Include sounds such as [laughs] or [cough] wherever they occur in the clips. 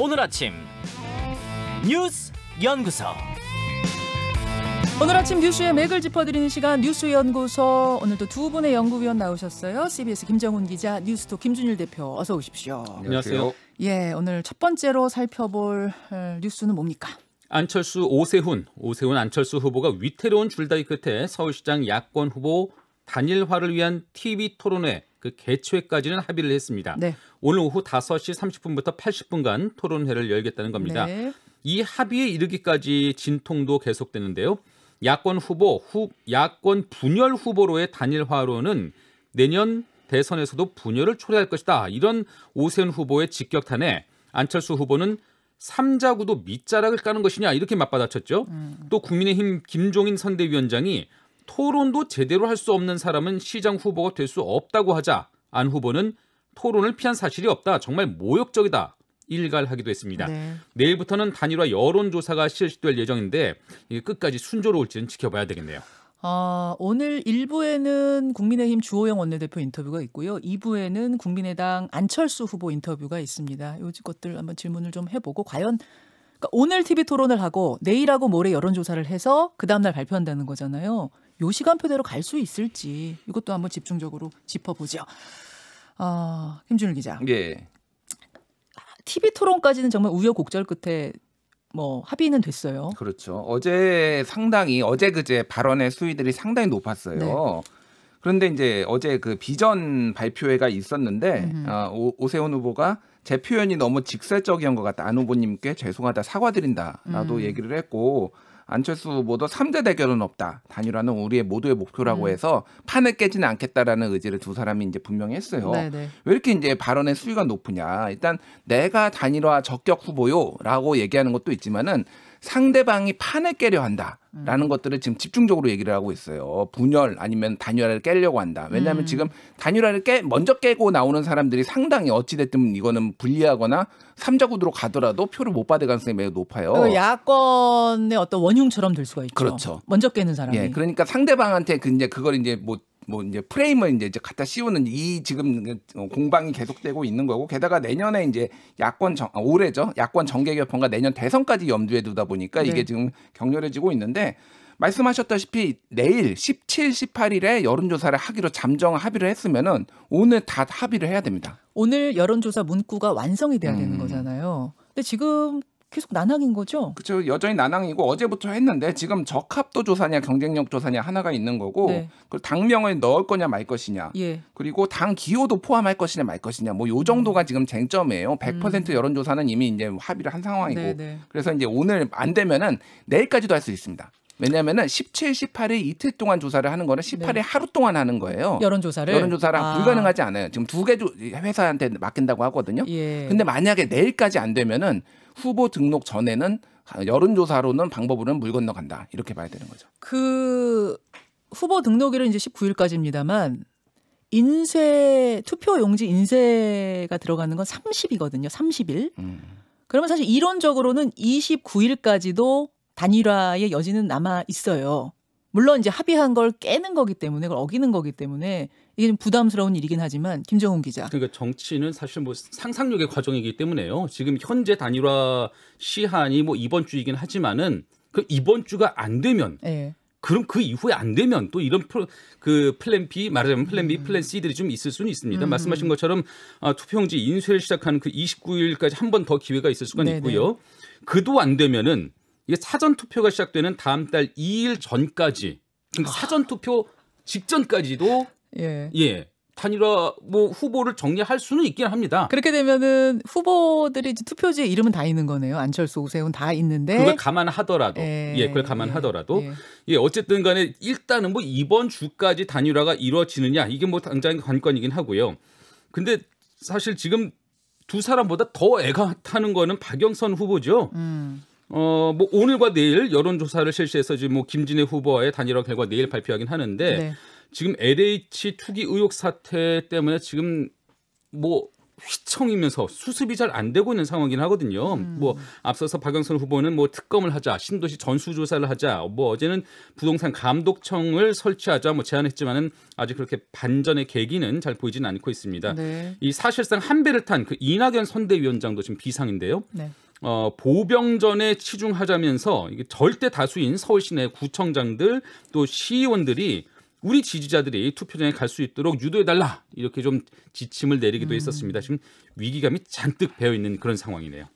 오늘 아침 뉴스 연구소 오늘 아침 뉴스의 맥을 짚어드리는 시간 뉴스 연구소 오늘도 두 분의 연구위원 나오셨어요. CBS 김정훈 기자, 뉴스토 김준일 대표 어서 오십시오. 안녕하세요. 예, 오늘 첫 번째로 살펴볼 어, 뉴스는 뭡니까? 안철수 오세훈, 오세훈 안철수 후보가 위태로운 줄다리 끝에 서울시장 야권 후보 단일화를 위한 TV 토론회 그 개최까지는 합의를 했습니다. 네. 오늘 오후 5시 30분부터 80분간 토론회를 열겠다는 겁니다. 네. 이 합의에 이르기까지 진통도 계속되는데요. 야권 후보, 후, 야권 분열 후보로의 단일화로는 내년 대선에서도 분열을 초래할 것이다. 이런 오세훈 후보의 직격탄에 안철수 후보는 삼자구도 밑자락을 까는 것이냐 이렇게 맞받아쳤죠. 음. 또 국민의힘 김종인 선대위원장이 토론도 제대로 할 수 없는 사람은 시장 후보가 될 수 없다고 하자 안 후보는 토론을 피한 사실이 없다. 정말 모욕적이다. 일갈하기도 했습니다. 네. 내일부터는 단일화 여론조사가 실시될 예정인데 끝까지 순조로울지는 지켜봐야 되겠네요. 아, 오늘 1부에는 국민의힘 주호영 원내대표 인터뷰가 있고요. 2부에는 국민의당 안철수 후보 인터뷰가 있습니다. 요지 것들 한번 질문을 좀 해보고 과연 그러니까 오늘 TV 토론을 하고 내일하고 모레 여론조사를 해서 그 다음날 발표한다는 거잖아요. 요 시간표대로 갈 수 있을지 이것도 한번 집중적으로 짚어보죠. 어, 김준일 기자. 예. TV 토론까지는 정말 우여곡절 끝에 뭐 합의는 됐어요. 그렇죠. 어제 상당히 어제 그제 발언의 수위들이 상당히 높았어요. 네. 그런데 이제 어제 그 비전 발표회가 있었는데 음. 어, 오, 오세훈 후보가 제 표현이 너무 직설적이었던 것 같다. 안 후보님께 죄송하다 사과드린다. 라도 음. 얘기를 했고 안철수 후보도 3대 대결은 없다. 단일화는 우리의 모두의 목표라고 음. 해서 판을 깨지는 않겠다라는 의지를 두 사람이 이제 분명히 했어요. 네네. 네. 왜 이렇게 이제 발언의 수위가 높으냐. 일단 내가 단일화 적격 후보요라고 얘기하는 것도 있지만은 상대방이 판을 깨려 한다라는 음. 것들을 지금 집중적으로 얘기를 하고 있어요. 분열 아니면 단일화를 깨려고 한다. 왜냐하면 음. 지금 단일화를 깨 먼저 깨고 나오는 사람들이 상당히 어찌 됐든 이거는 불리하거나 삼자 구도로 가더라도 표를 못 받을 가능성이 매우 높아요. 그 야권의 어떤 원흉처럼 될 수가 있죠. 그렇죠. 먼저 깨는 사람이. 예, 그러니까 상대방한테 그 이제 그걸 이제 뭐뭐 이제 프레임을 이제 갖다 씌우는 이 지금 어, 공방이 계속되고 있는 거고 게다가 내년에 이제 야권 정, 아, 올해죠 야권 정계 개편과 내년 대선까지 염두에 두다 보니까 네. 이게 지금 격렬해지고 있는데 말씀하셨다시피 내일 17, 18일에 여론조사를 하기로 잠정 합의를 했으면은 오늘 다 합의를 해야 됩니다. 오늘 여론조사 문구가 완성이 돼야 음. 되는 거잖아요. 근데 지금 계속 난항인 거죠. 그렇죠. 여전히 난항이고 어제부터 했는데 지금 적합도 조사냐 경쟁력 조사냐 하나가 있는 거고 네. 그 당명을 넣을 거냐 말 것이냐 예. 그리고 당 기호도 포함할 것이냐 말 것이냐 뭐 요 정도가 음. 지금 쟁점이에요. 100% 음. 여론조사는 이미 이제 합의를 한 상황이고 네네. 네. 그래서 이제 오늘 안 되면은 내일까지도 할 수 있습니다. 왜냐하면은 17, 1 8일 이틀 동안 조사를 하는 거는 1 8일 네. 하루 동안 하는 거예요. 여론조사를 여론조사랑 아. 불가능하지 않아요. 지금 두 개 회사한테 맡긴다고 하거든요. 예. 근데 만약에 내일까지 안 되면은 후보 등록 전에는 여론조사로는 방법으로는 물 건너간다 이렇게 봐야 되는 거죠. 그 후보 등록일은 이제 19일까지입니다만 인쇄 투표 용지 인쇄가 들어가는 건 30이거든요. 30일. 음. 그러면 사실 이론적으로는 29일까지도 단일화의 여지는 남아 있어요. 물론 이제 합의한 걸 깨는 거기 때문에 그걸 어기는 거기 때문에 이게 좀 부담스러운 일이긴 하지만 김정훈 기자. 그러니까 정치는 사실 뭐 상상력의 과정이기 때문에요. 지금 현재 단일화 시한이 뭐 이번 주이긴 하지만은 그 이번 주가 안 되면 네. 그럼 그 이후에 안 되면 또 이런 프로, 그 플랜 B 말하자면 플랜 B, 음. 플랜 C들이 좀 있을 수는 있습니다. 음. 말씀하신 것처럼 아, 투표용지 인쇄를 시작하는 그 29일까지 한 번 더 기회가 있을 수가 네네. 있고요. 그도 안 되면은 이게 사전 투표가 시작되는 다음 달 2일 전까지 그러니까 아. 사전 투표 직전까지도 예. 예. 단일화 뭐 후보를 정리할 수는 있긴 합니다. 그렇게 되면은 후보들이 이제 투표지에 이름은 다 있는 거네요. 안철수, 오세훈 다 있는데 그걸 감안하더라도 예, 예 그걸 감안하더라도 예. 예. 어쨌든 간에 일단은 뭐 이번 주까지 단일화가 이루어지느냐 이게 뭐 당장 관건이긴 하고요. 근데 사실 지금 두 사람보다 더 애가 타는 거는 박영선 후보죠. 음. 어, 뭐 오늘과 내일 여론조사를 실시해서 지금 뭐 김진애 후보와의 단일화 결과 내일 발표하긴 하는데 네. 지금 LH 투기 의혹 사태 때문에 지금 뭐 휘청이면서 수습이 잘 안 되고 있는 상황이긴 하거든요. 음. 뭐 앞서서 박영선 후보는 뭐 특검을 하자, 신도시 전수 조사를 하자, 뭐 어제는 부동산 감독청을 설치하자 뭐 제안했지만은 아직 그렇게 반전의 계기는 잘 보이지는 않고 있습니다. 네. 이 사실상 한 배를 탄 그 이낙연 선대위원장도 지금 비상인데요. 네. 어, 보병전에 치중하자면서 이게 절대 다수인 서울 시내 구청장들 또 시의원들이 우리 지지자들이 투표장에 갈 수 있도록 유도해달라 이렇게 좀 지침을 내리기도 음. 했었습니다. 지금 위기감이 잔뜩 배어 있는 그런 상황이네요.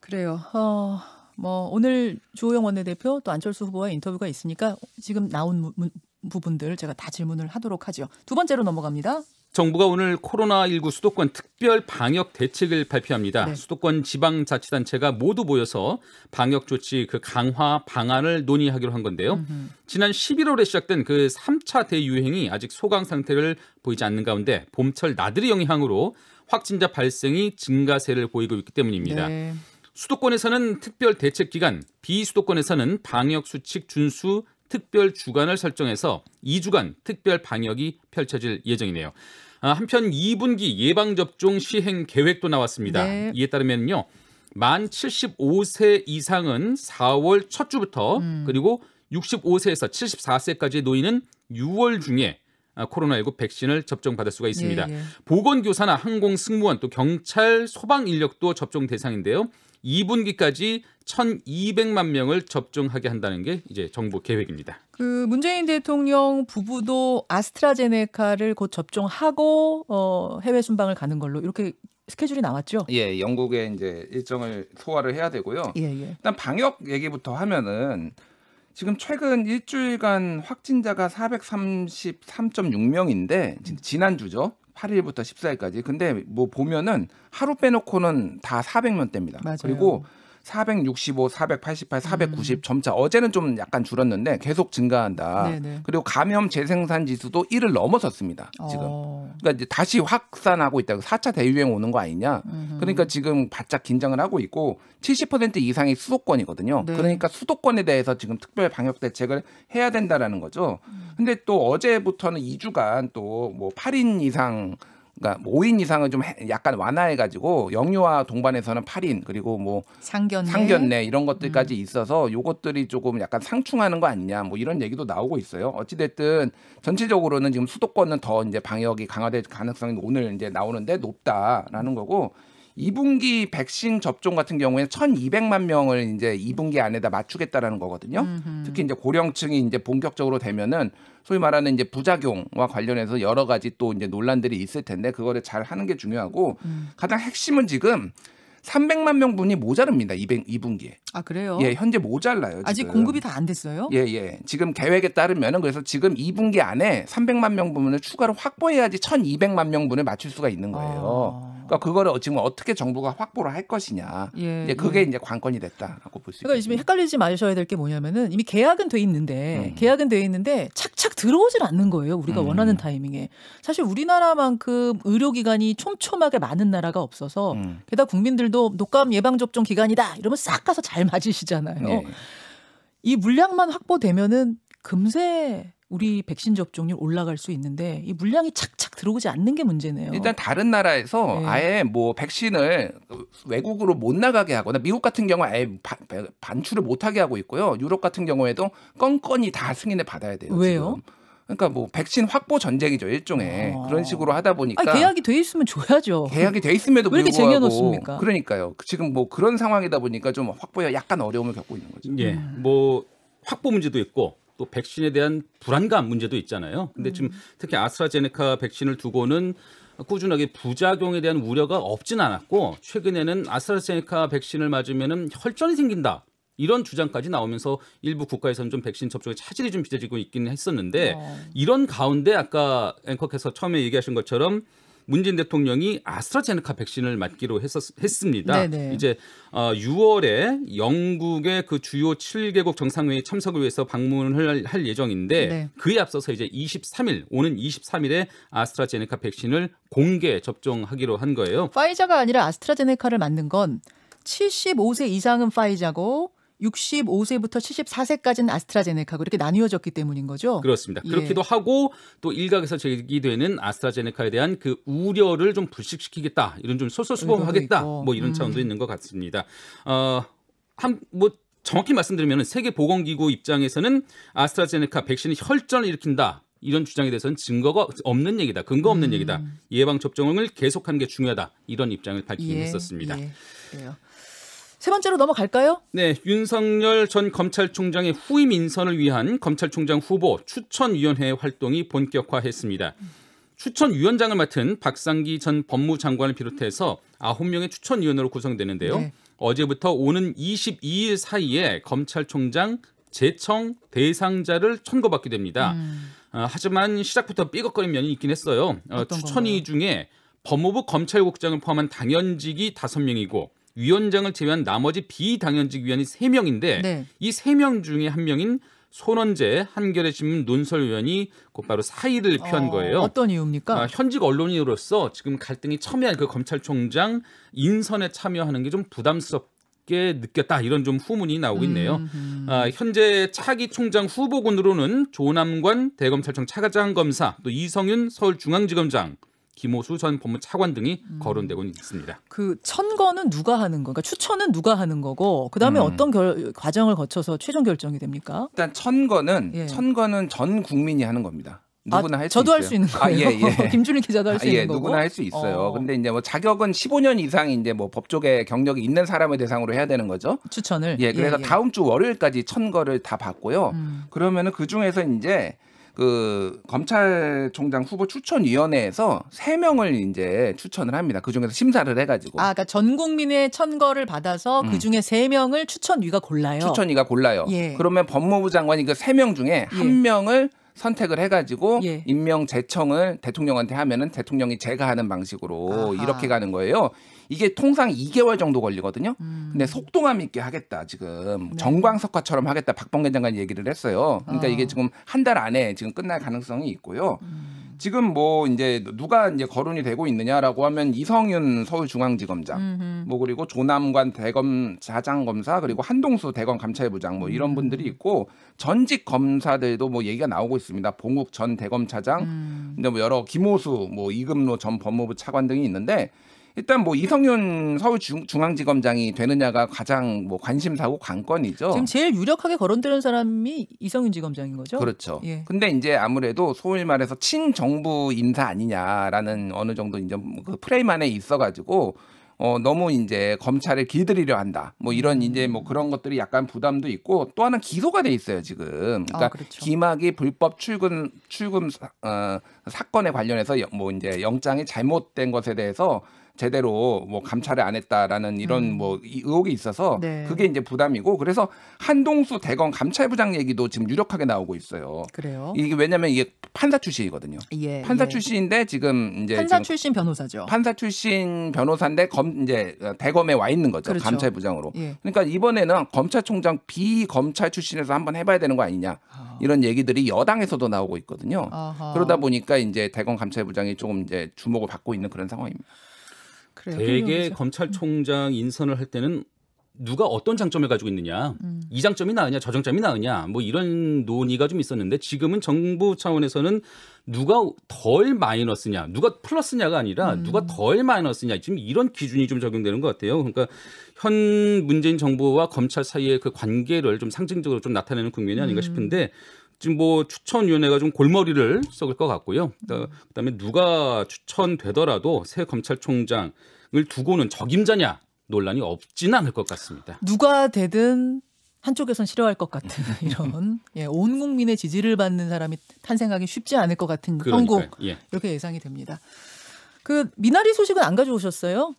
그래요. 어, 뭐 오늘 조호영 원내대표 또 안철수 후보와 인터뷰가 있으니까 지금 나온 문, 부분들 제가 다 질문을 하도록 하죠. 두 번째로 넘어갑니다. 정부가 오늘 코로나19 수도권 특별 방역 대책을 발표합니다. 네. 수도권 지방자치단체가 모두 모여서 방역 조치 그 강화 방안을 논의하기로 한 건데요. 음흠. 지난 11월에 시작된 그 3차 대유행이 아직 소강 상태를 보이지 않는 가운데 봄철 나들이 영향으로 확진자 발생이 증가세를 보이고 있기 때문입니다. 네. 수도권에서는 특별 대책 기간, 비수도권에서는 방역 수칙 준수 특별 주간을 설정해서 2주간 특별 방역이 펼쳐질 예정이네요. 아, 한편 2분기 예방접종 시행 계획도 나왔습니다. 네. 이에 따르면요. 만 75세 이상은 4월 첫 주부터 음. 그리고 65세에서 74세까지의 노인은 6월 중에 아, 코로나19 백신을 접종받을 수가 있습니다. 예, 예. 보건교사나 항공승무원 또 경찰 소방 인력도 접종 대상인데요. 2분기까지 1,200만 명을 접종하게 한다는 게 이제 정부 계획입니다. 그 문재인 대통령 부부도 아스트라제네카를 곧 접종하고 어, 해외 순방을 가는 걸로 이렇게 스케줄이 나왔죠. 예, 영국에 이제 일정을 소화를 해야 되고요. 예, 예. 일단 방역 얘기부터 하면은 지금 최근 일주일간 확진자가 433.6명인데 지난주죠. 8일부터 14일까지. 근데 뭐 보면은 하루 빼놓고는 다 400명대입니다. 맞아요. 그리고 465, 488, 490 음. 점차 어제는 좀 약간 줄었는데 계속 증가한다. 네네. 그리고 감염 재생산 지수도 1을 넘어섰습니다. 지금. 어. 그러니까 이제 다시 확산하고 있다. 4차 대유행 오는 거 아니냐. 음흠. 그러니까 지금 바짝 긴장을 하고 있고 70% 이상이 수도권이거든요. 네. 그러니까 수도권에 대해서 지금 특별 방역 대책을 해야 된다라는 거죠. 음. 근데 또 어제부터는 2주간 또 뭐 8인 이상 그러니까 5인 이상은 좀 약간 완화해 가지고 영유아 동반에서는 8인 그리고 뭐 상견례, 상견례 이런 것들까지 음. 있어서 요것들이 조금 약간 상충하는 거 아니냐 뭐 이런 얘기도 나오고 있어요. 어찌 됐든 전체적으로는 지금 수도권은 더 이제 방역이 강화될 가능성이 오늘 이제 나오는데 높다라는 거고 2분기 백신 접종 같은 경우에 1,200만 명을 이제 2분기 안에다 맞추겠다라는 거거든요. 음흠. 특히 이제 고령층이 이제 본격적으로 되면은 소위 말하는 이제 부작용과 관련해서 여러 가지 또 이제 논란들이 있을 텐데 그거를 잘 하는 게 중요하고 음. 가장 핵심은 지금 300만 명분이 모자릅니다. 200, 2분기에. 아, 그래요? 예, 현재 모자라요. 지금. 아직 공급이 다 안 됐어요? 예, 예. 지금 계획에 따르면은 그래서 지금 2분기 안에 300만 명분을 추가로 확보해야지 1200만 명분을 맞출 수가 있는 거예요. 아. 그러니까 그거를 지금 어떻게 정부가 확보를 할 것이냐. 예, 이제 그게 예. 이제 관건이 됐다라고 볼 수 있습니다. 그러니까 지금 헷갈리지 마셔야 될 게 뭐냐면은 이미 계약은 돼 있는데 음. 계약은 돼 있는데 착착 들어오질 않는 거예요. 우리가 음. 원하는 타이밍에. 사실 우리나라만큼 의료기관이 촘촘하게 많은 나라가 없어서 음. 게다가 국민들도 독감 예방접종 기간이다 이러면 싹 가서 잘 맞으시잖아요. 네. 이 물량만 확보되면은 금세 우리 백신 접종률 올라갈 수 있는데 이 물량이 착착 들어오지 않는 게 문제네요. 일단 다른 나라에서 네. 아예 뭐 백신을 외국으로 못 나가게 하거나 미국 같은 경우 아예 바, 반출을 못 하게 하고 있고요. 유럽 같은 경우에도 건건이 다 승인을 받아야 돼요. 왜요? 지금. 그러니까 뭐 백신 확보 전쟁이죠 일종의 아. 그런 식으로 하다 보니까 아니, 계약이 돼 있으면 줘야죠. 계약이 돼 있음에도 왜 이렇게 쟁여놓습니까? 그러니까요. 지금 뭐 그런 상황이다 보니까 좀 확보에 약간 어려움을 겪고 있는 거죠. 예, 음. 뭐 확보 문제도 있고 또 백신에 대한 불안감 문제도 있잖아요. 근데 지금 음. 특히 아스트라제네카 백신을 두고는 꾸준하게 부작용에 대한 우려가 없진 않았고 최근에는 아스트라제네카 백신을 맞으면은 혈전이 생긴다. 이런 주장까지 나오면서 일부 국가에서는 좀 백신 접종에 차질이 좀 빚어지고 있기는 했었는데 어. 이런 가운데 아까 앵커께서 처음에 얘기하신 것처럼 문재인 대통령이 아스트라제네카 백신을 맞기로 했었, 했습니다. 네네. 네. 이제 어, 6월에 영국의 그 주요 7개국 정상회의 참석을 위해서 방문을 할 예정인데 네. 그에 앞서서 이제 23일 오는 23일에 아스트라제네카 백신을 공개 접종하기로 한 거예요. 파이자가 아니라 아스트라제네카를 맞는 건 75세 이상은 파이자고 65세부터 74세까지는 아스트라제네카고 이렇게 나뉘어졌기 때문인 거죠. 그렇습니다. 예. 그렇기도 하고 또 일각에서 제기되는 아스트라제네카에 대한 그 우려를 좀 불식시키겠다 이런 좀소소수범하겠다뭐 이런 음. 차원도 음. 있는 것 같습니다. 어한뭐 정확히 말씀드리면 세계보건기구 입장에서는 아스트라제네카 백신이 혈전을 일으킨다. 이런 주장에 대해서는 증거가 없는 얘기다. 근거 없는 음. 얘기다. 예방 접종을 계속하는 게 중요하다. 이런 입장을 밝히긴 예, 했었습니다. 예, 세 번째로 넘어갈까요? 네, 윤석열 전 검찰총장의 후임 인선을 위한 검찰총장 후보 추천위원회 활동이 본격화했습니다. 추천위원장을 맡은 박상기 전 법무장관을 비롯해서 9명의 추천위원으로 구성되는데요. 네. 어제부터 오는 22일 사이에 검찰총장 재청 대상자를 청구받게 됩니다. 음. 어, 하지만 시작부터 삐걱거린 면이 있긴 했어요. 어, 추천위 건가요? 중에 법무부 검찰국장을 포함한 당연직이 5명이고 위원장을 제외한 나머지 비당연직 위원이 3명인데 네. 이 3명 중에 한 명인 손원재 한겨레 신문 논설위원이 곧바로 사의를 표한 어, 거예요. 어, 떤 이유입니까? 아, 현직 언론인으로서 지금 갈등이 첨예한 그 검찰총장 인선에 참여하는 게 좀 부담스럽. 게 느꼈다 이런 좀 후문이 나오고 음, 있네요. 음, 음. 아, 현재 차기 총장 후보군으로는 조남관 대검찰청 차장 검사 또 이성윤 서울중앙지검장 김호수 전 법무 차관 등이 음. 거론되고 있습니다. 그 천거는 누가 하는 건가? 추천은 누가 하는 거고 그다음에 음. 어떤 결, 과정을 거쳐서 최종 결정이 됩니까? 일단 천거는 예. 천거는 전 국민이 하는 겁니다. 아, 누구나 아, 할수 저도 할 수 있는 거예요. 아, 예, 예. [laughs] 김준일 기자도 할수 아, 예, 있는 거고. 누구나 할 수 있어요. 어. 근데 이제 뭐 자격은 15년 이상 이제 뭐 법조계 경력이 있는 사람을 대상으로 해야 되는 거죠. 추천을. 예, 그래서 예, 예. 다음 주 월요일까지 천거를 다 받고요. 음. 그러면은 그 중에서 이제 그 검찰총장 후보 추천위원회에서 세 명을 이제 추천을 합니다. 그 중에서 심사를 해가지고. 아, 그러니까 전 국민의 천거를 받아서 음. 그 중에 세 명을 추천위가 골라요. 추천위가 골라요. 예. 그러면 법무부 장관이 그 세 명 중에 예. 한 예. 명을 선택을 해가지고 예. 임명 제청을 대통령한테 하면은 대통령이 제가 하는 방식으로 아하. 이렇게 가는 거예요. 이게 통상 2개월 정도 걸리거든요. 음. 근데 속도감 있게 하겠다 지금 네. 정광석화처럼 하겠다 박범계 장관이 얘기를 했어요. 그러니까 어. 이게 지금 한 달 안에 지금 끝날 가능성이 있고요. 음. 지금 뭐 이제 누가 이제 거론이 되고 있느냐라고 하면 이성윤 서울중앙지검장, 음흠. 뭐 그리고 조남관 대검 자장검사 그리고 한동수 대검 감찰부장 뭐 이런 음. 분들이 있고 전직 검사들도 뭐 얘기가 나오고 있습니다. 봉욱 전 대검 차장, 음. 근데 뭐 여러 김호수 뭐 이금로 전 법무부 차관 등이 있는데 일단 뭐 이성윤 서울 중, 앙지검장이 되느냐가 가장 뭐 관심사고 관건이죠. 지금 제일 유력하게 거론되는 사람이 이성윤 지검장인 거죠. 그렇죠. 예. 근데 이제 아무래도 소위 말해서 친정부 인사 아니냐라는 어느 정도 이제 그 프레임 안에 있어가지고 어, 너무 이제 검찰을 길들이려 한다. 뭐 이런 이제 뭐 음. 그런 것들이 약간 부담도 있고 또 하나 기소가 돼 있어요 지금. 아, 그러니까 아, 그렇죠. 기막이 불법 출근 출금 어, 사건에 관련해서 뭐 이제 영장이 잘못된 것에 대해서 제대로 뭐 음. 감찰을 안 했다라는 이런 음. 뭐 의혹이 있어서 네. 그게 이제 부담이고 그래서 한동수 대검 감찰부장 얘기도 지금 유력하게 나오고 있어요. 그래요? 이게 왜냐면 이게 판사 출신이거든요. 예, 판사 예. 출신인데 지금 이제 판사 지금 출신 변호사죠. 판사 출신 변호사인데 검 이제 대검에 와 있는 거죠. 그렇죠. 감찰부장으로. 예. 그러니까 이번에는 검찰총장 비검찰 출신에서 한번 해봐야 되는 거 아니냐 아. 이런 얘기들이 여당에서도 나오고 있거든요. 아하. 그러다 보니까 이제 대검 감찰부장이 조금 이제 주목을 받고 있는 그런 상황입니다. 그래요. 대개 검찰총장 인선을 할 때는 누가 어떤 장점을 가지고 있느냐, 음. 이 장점이 나으냐, 저 장점이 나으냐, 뭐 이런 논의가 좀 있었는데 지금은 정부 차원에서는 누가 덜 마이너스냐, 누가 플러스냐가 아니라 음. 누가 덜 마이너스냐, 지금 이런 기준이 좀 적용되는 것 같아요. 그러니까 현 문재인 정부와 검찰 사이의 그 관계를 좀 상징적으로 좀 나타내는 국면이 아닌가 음. 싶은데 지금 뭐 추천위원회가 좀 골머리를 썩을 것 같고요. 음. 그다음에 누가 추천되더라도 새 검찰총장 등을 두고는 적임자냐 논란이 없진 않을 것 같습니다. 누가 되든 한쪽에선 싫어할 것 같은 음. [laughs] 이런 예, 온 국민의 지지를 받는 사람이 탄생하기 쉽지 않을 것 같은 그러 예. 이렇게 예상이 됩니다. 그 미나리 소식은 안 가져오셨어요?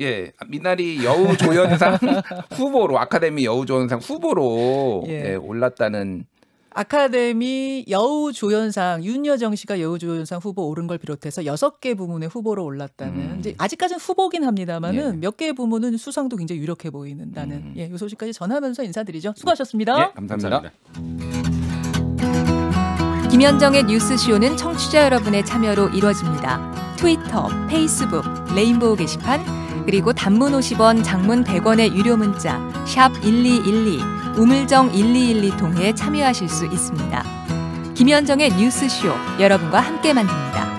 예, 미나리 여우조연상 [laughs] 후보로 아카데미 여우조연상 후보로 예. 예 올랐다는 아카데미 여우조연상 윤여정 씨가 여우조연상 후보 오른 걸 비롯해서 여섯 개 부문에 후보로 올랐다는 음. 이제 아직까지는 후보긴 합니다만은 예. 몇개 부문은 수상도 굉장히 유력해 보이는다는 음. 예, 이 소식까지 전하면서 인사드리죠. 수고하셨습니다. 예, 감사합니 감사합니다. 김현정의 뉴스쇼는 청취자 여러분의 참여로 이루어집니다. 트위터, 페이스북, 레인보우 게시판 그리고 단문 50원, 장문 100원의 유료 문자 샵1212 우물정 1212 통해 참여하실 수 있습니다. 김현정의 뉴스쇼 여러분과 함께 만듭니다.